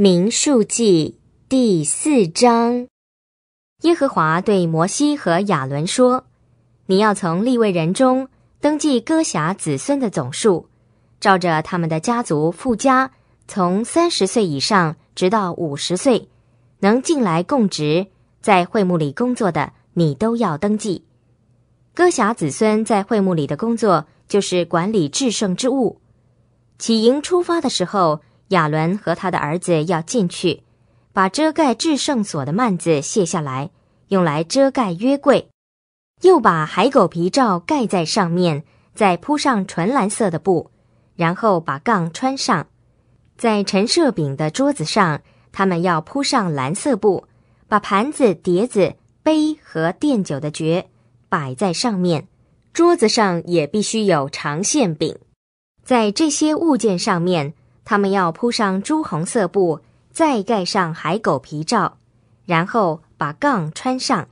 民数记第四章，耶和华对摩西和亚伦说：“你要从立位人中登记歌侠子孙的总数，照着他们的家族附加，从三十岁以上直到五十岁，能进来供职在会幕里工作的，你都要登记。歌侠子孙在会幕里的工作，就是管理制胜之物。起营出发的时候。”亚伦和他的儿子要进去，把遮盖至圣所的幔子卸下来，用来遮盖约柜，又把海狗皮罩盖在上面，再铺上纯蓝色的布，然后把杠穿上。在陈设饼的桌子上，他们要铺上蓝色布，把盘子、碟子、杯和垫酒的爵摆在上面。桌子上也必须有长线饼，在这些物件上面。他们要铺上朱红色布，再盖上海狗皮罩，然后把杠穿上。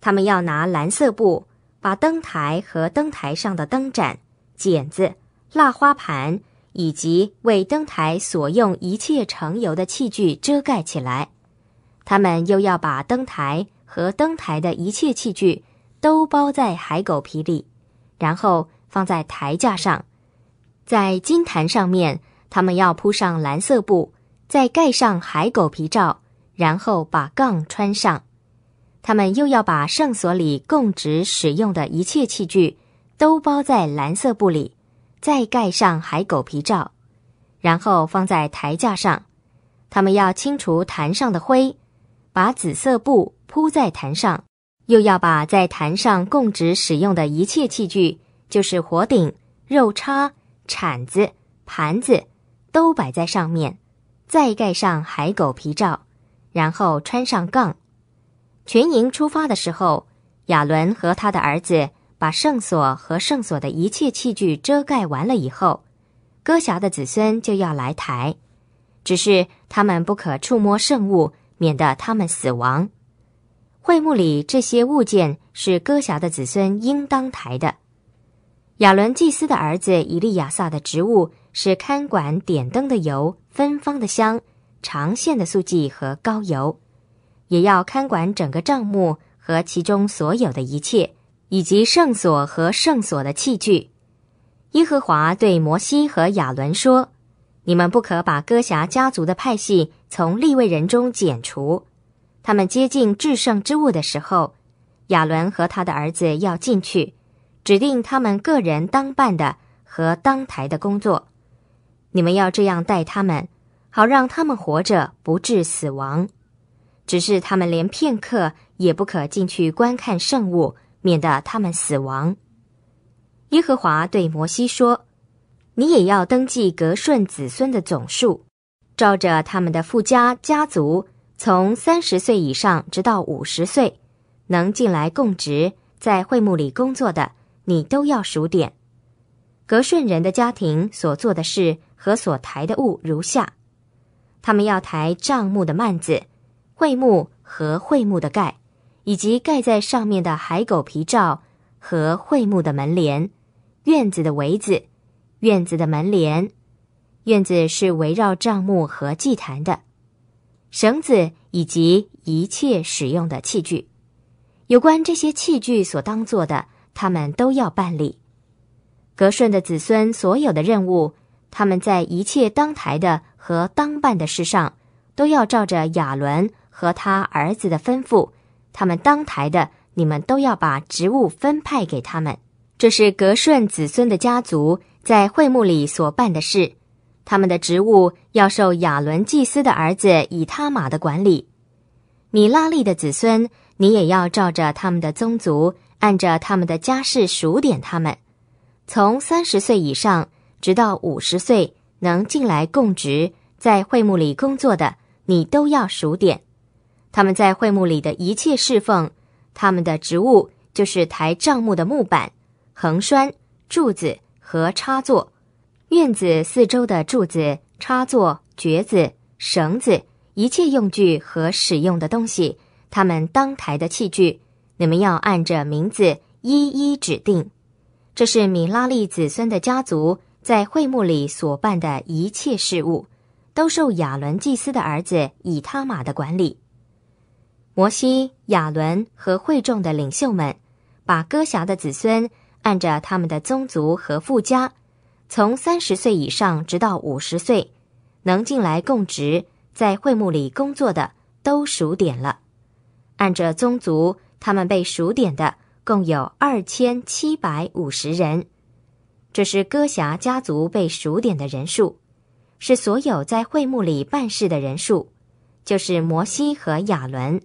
他们要拿蓝色布把灯台和灯台上的灯盏、剪子、蜡花盘以及为灯台所用一切盛油的器具遮盖起来。他们又要把灯台和灯台的一切器具都包在海狗皮里，然后放在台架上，在金坛上面。他们要铺上蓝色布，再盖上海狗皮罩，然后把杠穿上。他们又要把圣所里供职使用的一切器具都包在蓝色布里，再盖上海狗皮罩，然后放在台架上。他们要清除坛上的灰，把紫色布铺在坛上，又要把在坛上供职使用的一切器具，就是火鼎、肉叉、铲子、盘子。都摆在上面，再盖上海狗皮罩，然后穿上杠。全营出发的时候，亚伦和他的儿子把圣所和圣所的一切器具遮盖完了以后，哥侠的子孙就要来抬，只是他们不可触摸圣物，免得他们死亡。会幕里这些物件是哥侠的子孙应当抬的。亚伦祭司的儿子以利亚撒的职务。是看管点灯的油、芬芳的香、长线的素记和膏油，也要看管整个帐幕和其中所有的一切，以及圣所和圣所的器具。耶和华对摩西和亚伦说：“你们不可把哥侠家族的派系从立位人中剪除。他们接近至圣之物的时候，亚伦和他的儿子要进去，指定他们个人当办的和当台的工作。”你们要这样待他们，好让他们活着不致死亡。只是他们连片刻也不可进去观看圣物，免得他们死亡。耶和华对摩西说：“你也要登记格顺子孙的总数，照着他们的富家家族，从三十岁以上直到五十岁，能进来供职在会幕里工作的，你都要数点。格顺人的家庭所做的事。”和所抬的物如下：他们要抬帐目的幔子、桧木和桧木的盖，以及盖在上面的海狗皮罩和桧木的门帘、院子的围子、院子的门帘。院子是围绕帐目和祭坛的绳子以及一切使用的器具。有关这些器具所当做的，他们都要办理。格顺的子孙所有的任务。他们在一切当台的和当办的事上，都要照着亚伦和他儿子的吩咐。他们当台的，你们都要把职务分派给他们。这是格顺子孙的家族在会幕里所办的事。他们的职务要受亚伦祭司的儿子以他玛的管理。米拉利的子孙，你也要照着他们的宗族，按着他们的家世数点他们，从三十岁以上。直到五十岁能进来供职，在会幕里工作的，你都要数点。他们在会幕里的一切侍奉，他们的职务就是抬帐幕的木板、横栓、柱子和插座。院子四周的柱子、插座、橛子、绳子，一切用具和使用的东西，他们当台的器具，你们要按着名字一一指定。这是米拉利子孙的家族。在会幕里所办的一切事务，都受亚伦祭司的儿子以他玛的管理。摩西、亚伦和会众的领袖们，把歌侠的子孙按着他们的宗族和富家，从三十岁以上直到五十岁，能进来供职在会幕里工作的，都数点了。按着宗族，他们被数点的共有二千七百五十人。这是歌侠家族被数点的人数，是所有在会幕里办事的人数，就是摩西和亚伦，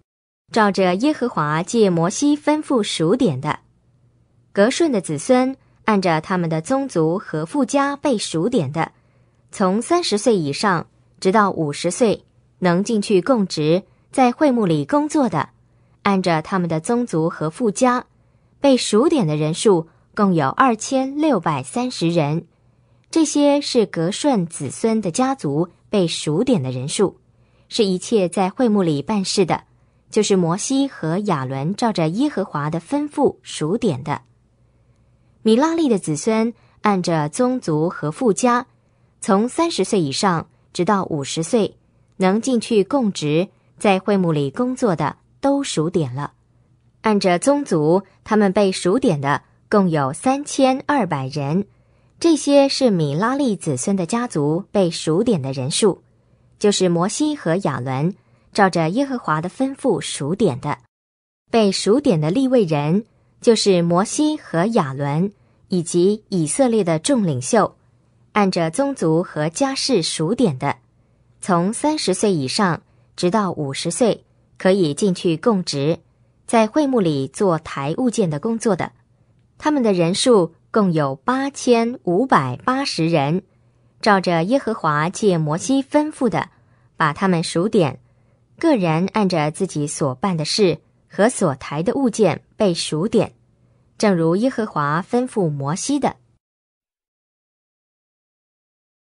照着耶和华借摩西吩咐数点的。格顺的子孙按着他们的宗族和富家被数点的，从三十岁以上直到五十岁能进去供职，在会幕里工作的，按着他们的宗族和富家被数点的人数。共有二千六百三十人，这些是格顺子孙的家族被数点的人数，是一切在会幕里办事的，就是摩西和亚伦照着耶和华的吩咐数点的。米拉利的子孙按着宗族和富家，从三十岁以上直到五十岁，能进去供职在会幕里工作的都数点了，按着宗族他们被数点的。共有三千二百人，这些是米拉利子孙的家族被数点的人数，就是摩西和亚伦照着耶和华的吩咐数点的。被数点的立位人，就是摩西和亚伦以及以色列的众领袖，按着宗族和家世数点的，从三十岁以上直到五十岁，可以进去供职，在会幕里做台物件的工作的。他们的人数共有八千五百八十人，照着耶和华借摩西吩咐的，把他们数点，个人按着自己所办的事和所抬的物件被数点，正如耶和华吩咐摩西的。